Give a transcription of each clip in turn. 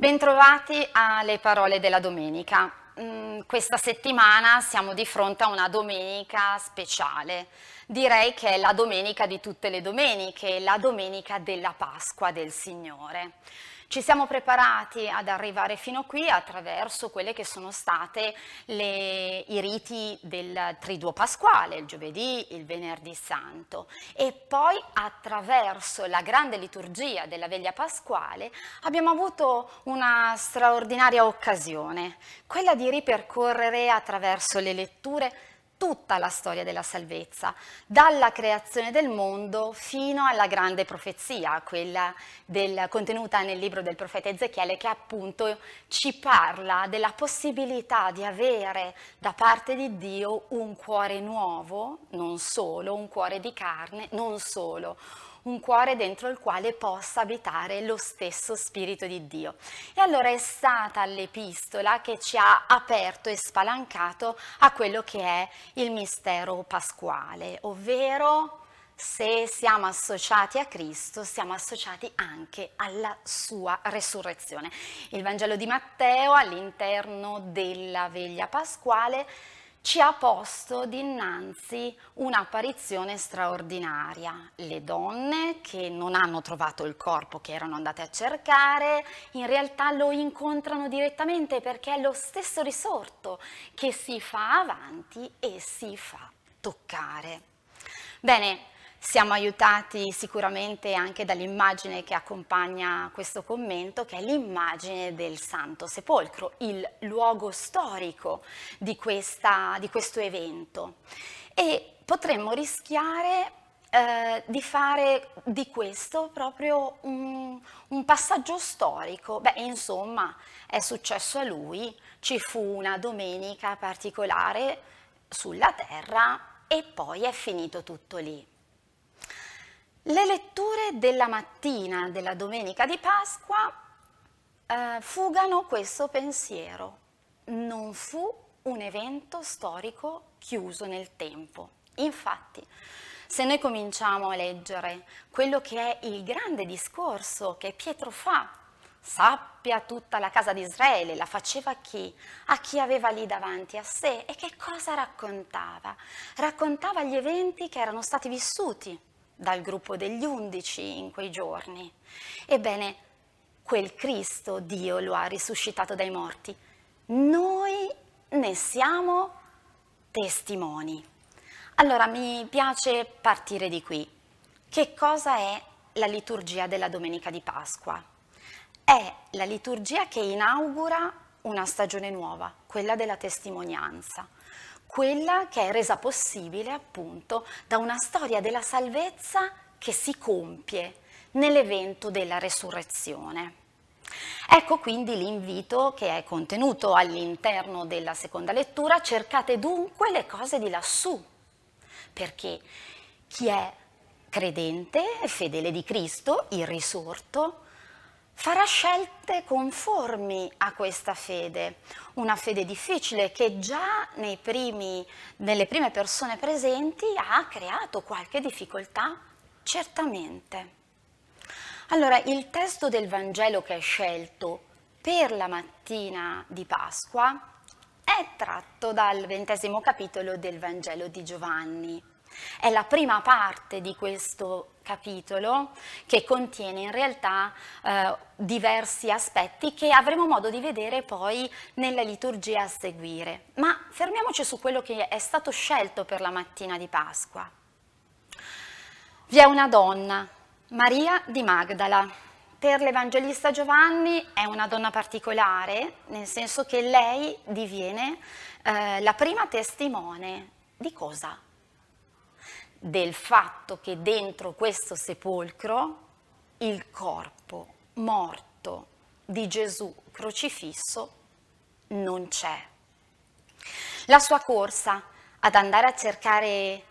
Bentrovati alle parole della domenica. Mm, questa settimana siamo di fronte a una domenica speciale, direi che è la domenica di tutte le domeniche, la domenica della Pasqua del Signore. Ci siamo preparati ad arrivare fino qui attraverso quelle che sono state le, i riti del triduo pasquale, il giovedì, il venerdì santo e poi attraverso la grande liturgia della veglia pasquale abbiamo avuto una straordinaria occasione, quella di ripercorrere attraverso le letture tutta la storia della salvezza, dalla creazione del mondo fino alla grande profezia, quella del, contenuta nel libro del profeta Ezechiele che appunto ci parla della possibilità di avere da parte di Dio un cuore nuovo, non solo, un cuore di carne, non solo, un cuore dentro il quale possa abitare lo stesso Spirito di Dio. E allora è stata l'epistola che ci ha aperto e spalancato a quello che è il mistero pasquale, ovvero se siamo associati a Cristo, siamo associati anche alla sua resurrezione. Il Vangelo di Matteo all'interno della veglia pasquale ci ha posto dinanzi un'apparizione straordinaria. Le donne che non hanno trovato il corpo che erano andate a cercare, in realtà lo incontrano direttamente perché è lo stesso risorto che si fa avanti e si fa toccare. Bene, siamo aiutati sicuramente anche dall'immagine che accompagna questo commento, che è l'immagine del Santo Sepolcro, il luogo storico di, questa, di questo evento. E potremmo rischiare eh, di fare di questo proprio un, un passaggio storico. Beh, insomma, è successo a lui, ci fu una domenica particolare sulla terra e poi è finito tutto lì. Le letture della mattina della domenica di Pasqua eh, fugano questo pensiero. Non fu un evento storico chiuso nel tempo. Infatti, se noi cominciamo a leggere quello che è il grande discorso che Pietro fa, sappia tutta la casa di Israele, la faceva a chi? A chi aveva lì davanti a sé e che cosa raccontava? Raccontava gli eventi che erano stati vissuti dal gruppo degli undici in quei giorni. Ebbene, quel Cristo Dio lo ha risuscitato dai morti. Noi ne siamo testimoni. Allora mi piace partire di qui. Che cosa è la liturgia della domenica di Pasqua? È la liturgia che inaugura una stagione nuova, quella della testimonianza quella che è resa possibile appunto da una storia della salvezza che si compie nell'evento della resurrezione. Ecco quindi l'invito che è contenuto all'interno della seconda lettura, cercate dunque le cose di lassù, perché chi è credente e fedele di Cristo, il risorto, farà scelte conformi a questa fede, una fede difficile che già primi, nelle prime persone presenti ha creato qualche difficoltà, certamente. Allora, il testo del Vangelo che è scelto per la mattina di Pasqua è tratto dal ventesimo capitolo del Vangelo di Giovanni. È la prima parte di questo capitolo che contiene in realtà eh, diversi aspetti che avremo modo di vedere poi nella liturgia a seguire. Ma fermiamoci su quello che è stato scelto per la mattina di Pasqua. Vi è una donna, Maria di Magdala. Per l'Evangelista Giovanni è una donna particolare, nel senso che lei diviene eh, la prima testimone di cosa? del fatto che dentro questo sepolcro il corpo morto di Gesù crocifisso non c'è. La sua corsa ad andare a cercare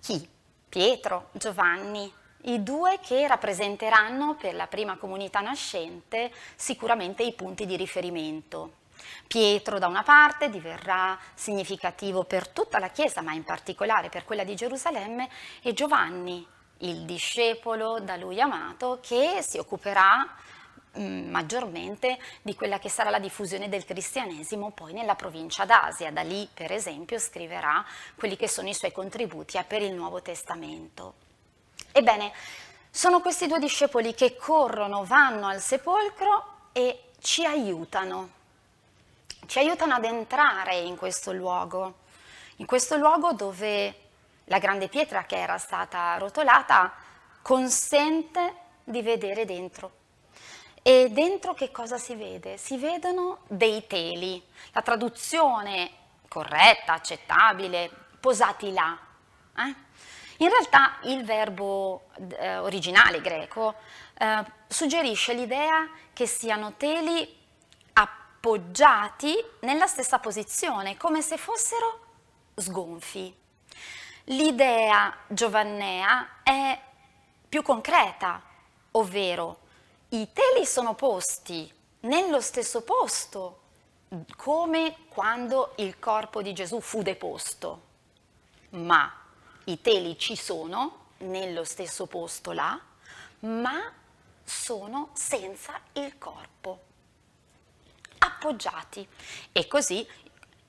chi? Pietro, Giovanni, i due che rappresenteranno per la prima comunità nascente sicuramente i punti di riferimento Pietro da una parte diverrà significativo per tutta la Chiesa, ma in particolare per quella di Gerusalemme, e Giovanni, il discepolo da lui amato, che si occuperà mm, maggiormente di quella che sarà la diffusione del cristianesimo poi nella provincia d'Asia. Da lì, per esempio, scriverà quelli che sono i suoi contributi per il Nuovo Testamento. Ebbene, sono questi due discepoli che corrono, vanno al sepolcro e ci aiutano ci aiutano ad entrare in questo luogo, in questo luogo dove la grande pietra che era stata rotolata consente di vedere dentro. E dentro che cosa si vede? Si vedono dei teli. La traduzione corretta, accettabile, posati là. Eh? In realtà il verbo eh, originale greco eh, suggerisce l'idea che siano teli appoggiati nella stessa posizione, come se fossero sgonfi. L'idea giovannea è più concreta, ovvero i teli sono posti nello stesso posto come quando il corpo di Gesù fu deposto, ma i teli ci sono nello stesso posto là, ma sono senza il corpo appoggiati e così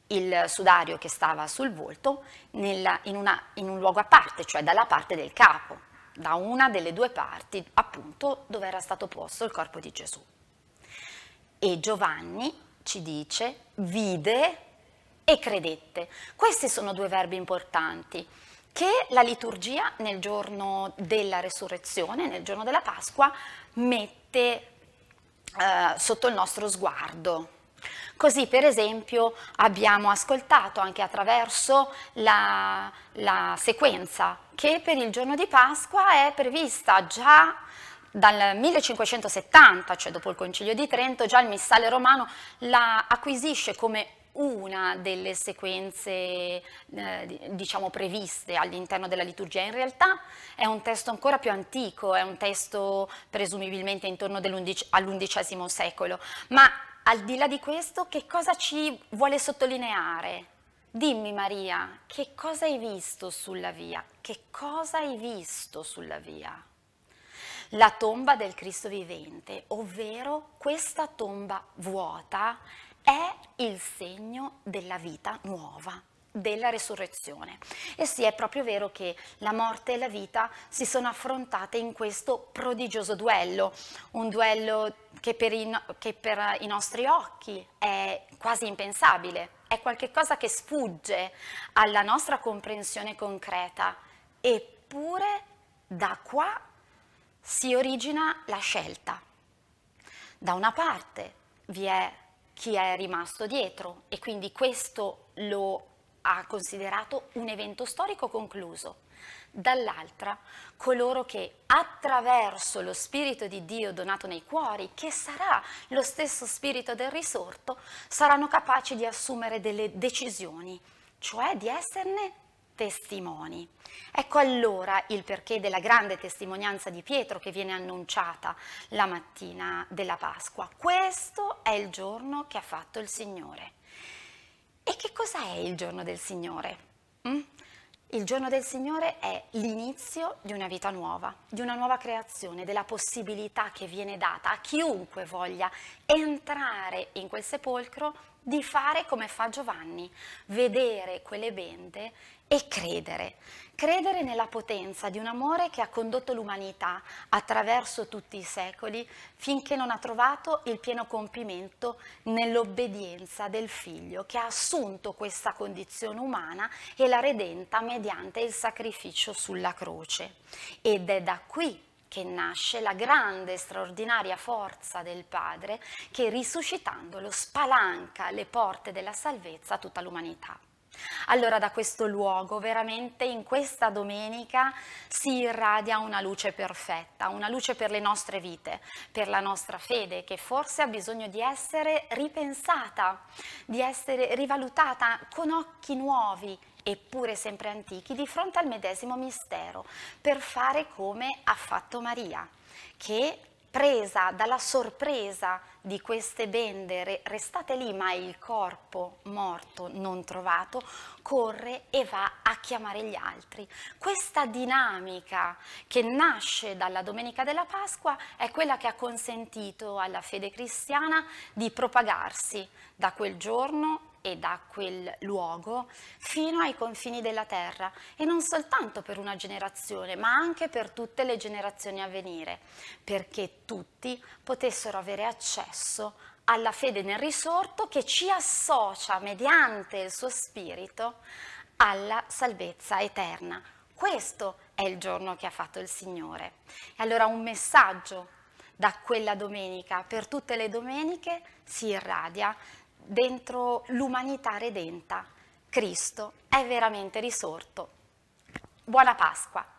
il sudario che stava sul volto nella, in, una, in un luogo a parte, cioè dalla parte del capo, da una delle due parti appunto dove era stato posto il corpo di Gesù. E Giovanni ci dice vide e credette. Questi sono due verbi importanti che la liturgia nel giorno della resurrezione, nel giorno della Pasqua, mette eh, sotto il nostro sguardo. Così per esempio abbiamo ascoltato anche attraverso la, la, sequenza che per il giorno di Pasqua è prevista già dal 1570, cioè dopo il concilio di Trento, già il missale romano la acquisisce come una delle sequenze eh, diciamo previste all'interno della liturgia, in realtà è un testo ancora più antico, è un testo presumibilmente intorno all'undicesimo secolo, ma al di là di questo che cosa ci vuole sottolineare? Dimmi Maria, che cosa hai visto sulla via? Che cosa hai visto sulla via? La tomba del Cristo vivente, ovvero questa tomba vuota è il segno della vita nuova, della resurrezione. E sì, è proprio vero che la morte e la vita si sono affrontate in questo prodigioso duello, un duello che per i, che per i nostri occhi è quasi impensabile, è qualcosa che sfugge alla nostra comprensione concreta, eppure da qua si origina la scelta. Da una parte vi è chi è rimasto dietro e quindi questo lo ha considerato un evento storico concluso. Dall'altra, coloro che attraverso lo Spirito di Dio donato nei cuori, che sarà lo stesso Spirito del risorto, saranno capaci di assumere delle decisioni, cioè di esserne testimoni. Ecco allora il perché della grande testimonianza di Pietro che viene annunciata la mattina della Pasqua. Questo è il giorno che ha fatto il Signore. E che cos'è il giorno del Signore? Mm? Il giorno del Signore è l'inizio di una vita nuova, di una nuova creazione, della possibilità che viene data a chiunque voglia entrare in quel sepolcro di fare come fa Giovanni, vedere quelle bende e credere. Credere nella potenza di un amore che ha condotto l'umanità attraverso tutti i secoli finché non ha trovato il pieno compimento nell'obbedienza del figlio che ha assunto questa condizione umana e la redenta mediante il sacrificio sulla croce. Ed è da qui che nasce la grande e straordinaria forza del Padre che risuscitandolo spalanca le porte della salvezza a tutta l'umanità. Allora da questo luogo, veramente in questa domenica si irradia una luce perfetta, una luce per le nostre vite, per la nostra fede che forse ha bisogno di essere ripensata, di essere rivalutata con occhi nuovi eppure sempre antichi, di fronte al medesimo mistero, per fare come ha fatto Maria, che presa dalla sorpresa di queste bende restate lì, ma il corpo morto non trovato, corre e va a chiamare gli altri. Questa dinamica che nasce dalla Domenica della Pasqua è quella che ha consentito alla fede cristiana di propagarsi da quel giorno e da quel luogo fino ai confini della terra e non soltanto per una generazione ma anche per tutte le generazioni a venire perché tutti potessero avere accesso alla fede nel risorto che ci associa mediante il suo spirito alla salvezza eterna. Questo è il giorno che ha fatto il Signore. E allora un messaggio da quella domenica per tutte le domeniche si irradia dentro l'umanità redenta. Cristo è veramente risorto. Buona Pasqua!